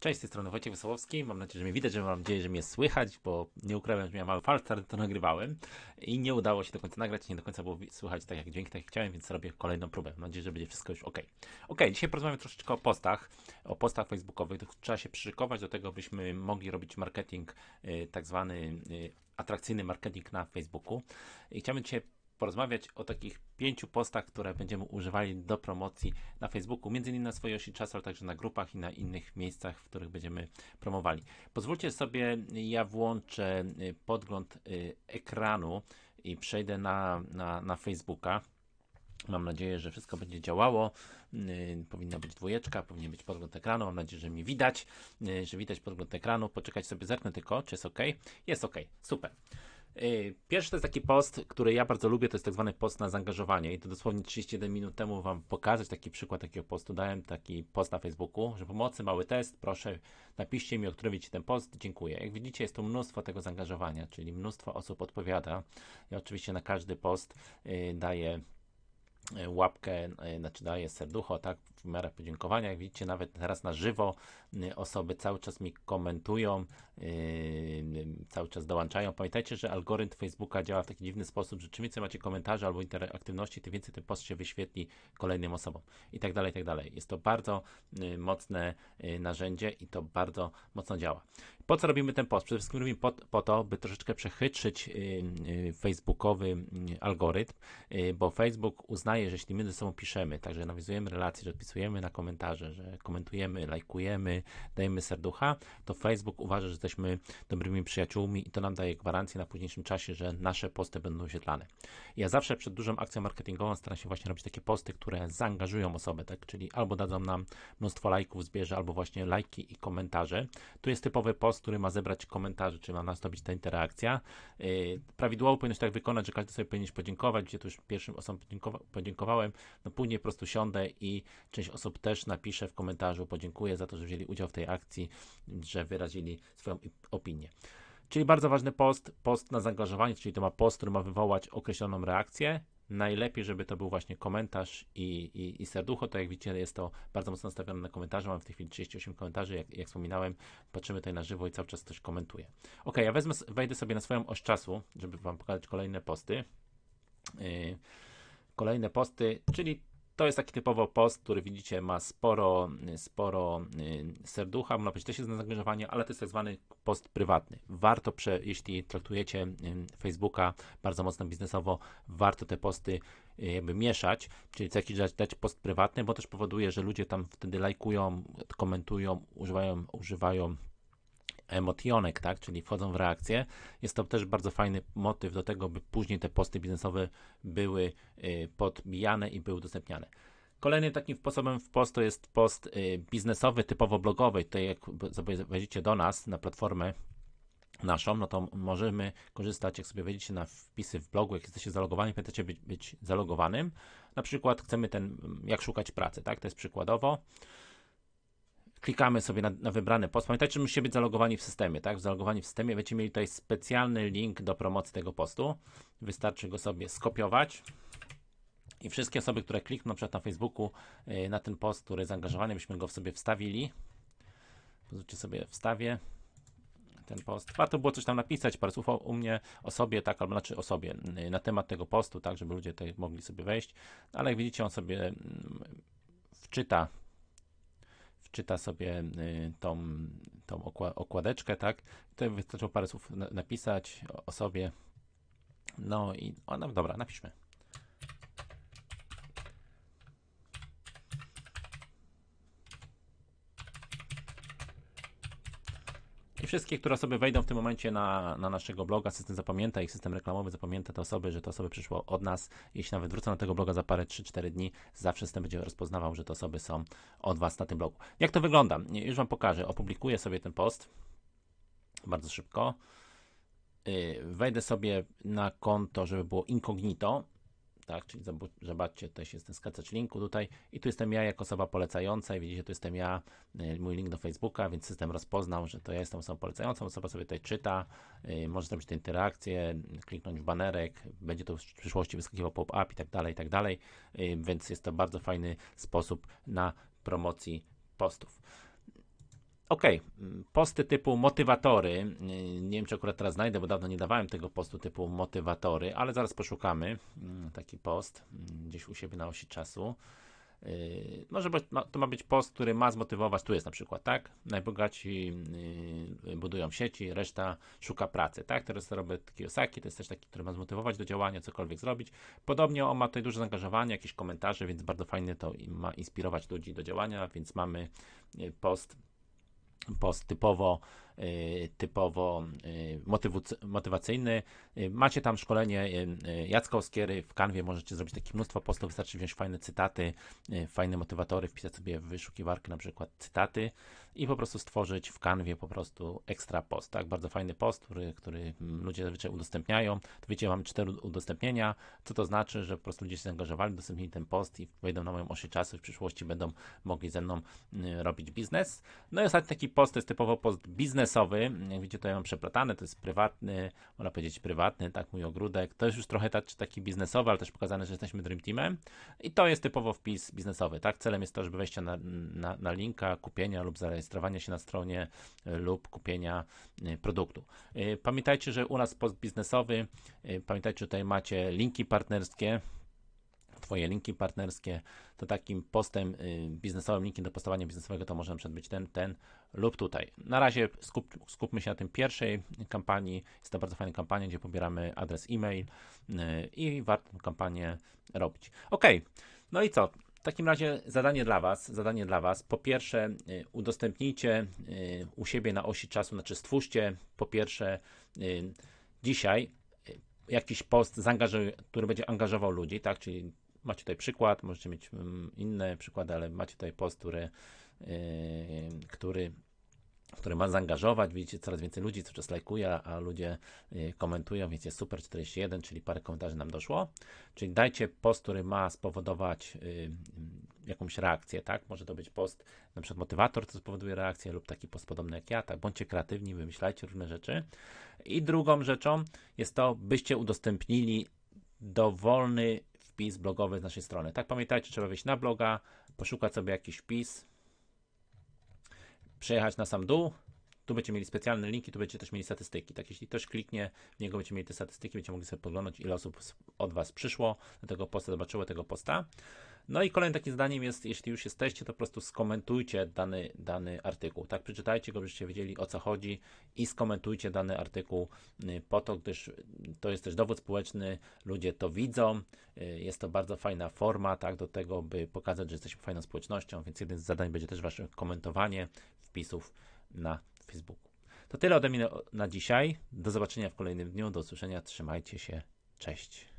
Cześć, z tej strony Wojciech Wesołowski. Mam nadzieję, że mnie widać, że mam nadzieję, że mnie słychać, bo nie ukrywam, że miałem mały falstart, to nagrywałem i nie udało się do końca nagrać, nie do końca było słychać tak jak dźwięk, tak jak chciałem, więc robię kolejną próbę. Mam nadzieję, że będzie wszystko już ok. Ok, dzisiaj porozmawiamy troszeczkę o postach, o postach facebookowych. Trzeba się przyszykować do tego, byśmy mogli robić marketing y, tak zwany y, atrakcyjny marketing na Facebooku. I chciałbym Cię porozmawiać o takich pięciu postach, które będziemy używali do promocji na Facebooku, między innymi na swojej osi czasu, ale także na grupach i na innych miejscach, w których będziemy promowali. Pozwólcie sobie, ja włączę y, podgląd y, ekranu i przejdę na, na, na Facebooka. Mam nadzieję, że wszystko będzie działało. Yy, powinna być dwójeczka, powinien być podgląd ekranu. Mam nadzieję, że mnie widać, yy, że widać podgląd ekranu. Poczekać sobie, zerknę tylko, czy jest ok. Jest ok, super. Y, pierwszy to jest taki post, który ja bardzo lubię, to jest tak zwany post na zaangażowanie i to dosłownie 31 minut temu wam pokazać taki przykład takiego postu. Dałem taki post na Facebooku, że pomocy, mały test, proszę napiszcie mi, o którym widzicie ten post, dziękuję. Jak widzicie jest tu mnóstwo tego zaangażowania, czyli mnóstwo osób odpowiada. Ja oczywiście na każdy post y, daję E, łapkę, e, znaczy daję serducho, tak, w miarę podziękowania. Jak widzicie, nawet teraz na żywo e, osoby cały czas mi komentują, yy, cały czas dołączają. Pamiętajcie, że algorytm Facebooka działa w taki dziwny sposób, że czym więcej macie komentarzy albo interaktywności, tym więcej ten post się wyświetli kolejnym osobom i tak dalej, i tak dalej. Jest to bardzo yy, mocne yy, narzędzie i to bardzo mocno działa. Po co robimy ten post? Przede wszystkim robimy po, po to, by troszeczkę przechytrzyć y, y, facebookowy y, algorytm, bo Facebook uznaje, że jeśli my ze sobą piszemy, także nawizujemy relacje, że odpisujemy na komentarze, że komentujemy, lajkujemy, dajemy serducha, to Facebook uważa, że jesteśmy dobrymi przyjaciółmi i to nam daje gwarancję na późniejszym czasie, że nasze posty będą wyświetlane. Ja zawsze przed dużą akcją marketingową staram się właśnie robić takie posty, które zaangażują osobę, tak? czyli albo dadzą nam mnóstwo lajków, zbierze, albo właśnie lajki i komentarze. Tu jest typowy post, który ma zebrać komentarze, czy ma nastąpić ta interakcja. Y, prawidłowo powinno się tak wykonać, że każdy sobie powinien podziękować, gdzie tu już pierwszym osobom podziękowa podziękowałem, no później po prostu siądę i część osób też napisze w komentarzu, podziękuję za to, że wzięli udział w tej akcji, że wyrazili swoją opinię. Czyli bardzo ważny post, post na zaangażowanie, czyli to ma post, który ma wywołać określoną reakcję, Najlepiej, żeby to był właśnie komentarz i, i, i serducho. To tak jak widzicie, jest to bardzo mocno nastawione na komentarze. Mam w tej chwili 38 komentarzy, jak, jak wspominałem. Patrzymy tutaj na żywo i cały czas ktoś komentuje. Ok, ja wezmę, wejdę sobie na swoją oś czasu, żeby Wam pokazać kolejne posty. Yy, kolejne posty, czyli to jest taki typowo post, który widzicie ma sporo, sporo y, serducha, można powiedzieć też jest na zaangażowanie, ale to jest tak zwany post prywatny. Warto, prze, jeśli traktujecie y, Facebooka bardzo mocno biznesowo, warto te posty y, jakby mieszać, czyli co jakiś dać, post prywatny, bo też powoduje, że ludzie tam wtedy lajkują, komentują, używają, używają emotionek, tak, czyli wchodzą w reakcję. Jest to też bardzo fajny motyw do tego, by później te posty biznesowe były y, podbijane i były udostępniane. Kolejnym takim sposobem w post to jest post y, biznesowy, typowo blogowy. Tutaj jak wejdziecie do nas na platformę naszą, no to możemy korzystać, jak sobie wejdziecie na wpisy w blogu, jak jesteście zalogowani, pamiętacie być, być zalogowanym. Na przykład chcemy ten, jak szukać pracy, tak? To jest przykładowo klikamy sobie na, na wybrany post. Pamiętajcie, że musicie być zalogowani w systemie, tak? Zalogowani w systemie będziecie mieli tutaj specjalny link do promocji tego postu. Wystarczy go sobie skopiować. I wszystkie osoby, które klikną na przykład na Facebooku y, na ten post, który jest zaangażowany, byśmy go w sobie wstawili. Pozwólcie sobie wstawię ten post. Warto było coś tam napisać, parę słów u mnie o sobie, tak, albo znaczy o sobie, y, na temat tego postu, tak, żeby ludzie tutaj mogli sobie wejść, ale jak widzicie, on sobie mm, wczyta czyta sobie y, tą, tą okładeczkę, tak? Tutaj wystarczyło parę słów napisać o sobie. No i ona, dobra, napiszmy. wszystkie, które osoby wejdą w tym momencie na, na naszego bloga, system zapamięta, ich system reklamowy zapamięta te osoby, że te osoby przyszło od nas. Jeśli nawet wrócą na tego bloga za parę, 3-4 dni, zawsze system będzie rozpoznawał, że te osoby są od Was na tym blogu. Jak to wygląda? Już Wam pokażę. Opublikuję sobie ten post bardzo szybko. Y, wejdę sobie na konto, żeby było incognito tak? Czyli zobaczcie, to jest ten skacać linku tutaj i tu jestem ja jako osoba polecająca i widzicie, tu jestem ja, y, mój link do Facebooka, więc system rozpoznał, że to ja jestem osobą polecającą, osoba sobie tutaj czyta, y, może zrobić tę interakcję, kliknąć w banerek, będzie to w przyszłości wyskakiwał pop-up i tak dalej, i tak dalej, y, więc jest to bardzo fajny sposób na promocji postów. Okej, okay. Mm, posty typu motywatory, mm, nie wiem czy akurat teraz znajdę, bo dawno nie dawałem tego postu typu motywatory, ale zaraz poszukamy mm, taki post gdzieś u siebie na osi czasu. Y, może być, to ma być post, który ma zmotywować, tu jest na przykład, tak? Najbogaci y, budują sieci, reszta szuka pracy, tak? Teraz Robert Kiyosaki, to jest też taki, który ma zmotywować do działania, cokolwiek zrobić. Podobnie on ma tutaj duże zaangażowanie, jakieś komentarze, więc bardzo fajnie to ma inspirować ludzi do działania, więc mamy y, post posttypowo Y, typowo y, motywacyjny. Y, macie tam szkolenie Jacka Oskiery, w kanwie możecie zrobić takie mnóstwo postów, wystarczy wziąć fajne cytaty, fajne motywatory, wpisać sobie w wyszukiwarkę na przykład cytaty i po prostu stworzyć w kanwie po prostu ekstra post, tak? Bardzo fajny post, który, który ludzie zazwyczaj udostępniają. To wiecie, mam cztery udostępnienia, co to znaczy, że po prostu ludzie się zaangażowali, udostępnili ten post i wejdą na moją osi czasu w przyszłości będą mogli ze mną robić biznes. No i ostatni taki post to jest typowo post biznes biznesowy. Jak widzicie, tutaj mam przeplatane, to jest prywatny, można powiedzieć prywatny, tak mój ogródek. To jest już trochę taki biznesowy, ale też pokazane, że jesteśmy Dream Teamem. I to jest typowo wpis biznesowy, tak? Celem jest to, żeby wejście na, na, na linka kupienia lub zarejestrowania się na stronie e, lub kupienia e, produktu. E, pamiętajcie, że u nas post biznesowy, pamiętajcie, tutaj macie linki partnerskie, Twoje linki partnerskie, to takim postem y, biznesowym, linkiem do postawania biznesowego to możemy przed ten, ten lub tutaj. Na razie skup, skupmy się na tym pierwszej kampanii. Jest to bardzo fajna kampania, gdzie pobieramy adres e-mail y, i warto tę kampanię robić. Ok, no i co? W takim razie zadanie dla Was, zadanie dla Was. Po pierwsze, y, udostępnijcie u siebie na osi czasu, znaczy stwórzcie po pierwsze dzisiaj jakiś post, który będzie angażował ludzi, tak? Czyli Macie tutaj przykład, możecie mieć mm, inne przykłady, ale macie tutaj post, który, yy, który który ma zaangażować, widzicie coraz więcej ludzi, co czas lajkuje, a ludzie yy, komentują, więc jest super 41, czyli parę komentarzy nam doszło, czyli dajcie post, który ma spowodować yy, mm, jakąś reakcję, tak, może to być post, na przykład motywator, co spowoduje reakcję lub taki post podobny jak ja, tak, bądźcie kreatywni, wymyślajcie różne rzeczy i drugą rzeczą jest to, byście udostępnili dowolny wpis blogowy z naszej strony. Tak, pamiętajcie, trzeba wejść na bloga, poszukać sobie jakiś wpis, przejechać na sam dół tu będziecie mieli specjalne linki, tu będziecie też mieli statystyki. Tak, jeśli ktoś kliknie w niego, będziecie mieli te statystyki, będziecie mogli sobie podglądać, ile osób od Was przyszło do tego posta, zobaczyło tego posta. No i kolejnym takim zdaniem jest, jeśli już jesteście, to po prostu skomentujcie dany, dany artykuł. Tak, przeczytajcie go, żebyście wiedzieli o co chodzi i skomentujcie dany artykuł y, po to, gdyż y, to jest też dowód społeczny, ludzie to widzą. Y, jest to bardzo fajna forma, tak, do tego, by pokazać, że jesteśmy fajną społecznością, więc jednym z zadań będzie też Wasze komentowanie wpisów na Facebooku. To tyle ode mnie na dzisiaj. Do zobaczenia w kolejnym dniu. Do usłyszenia. Trzymajcie się. Cześć.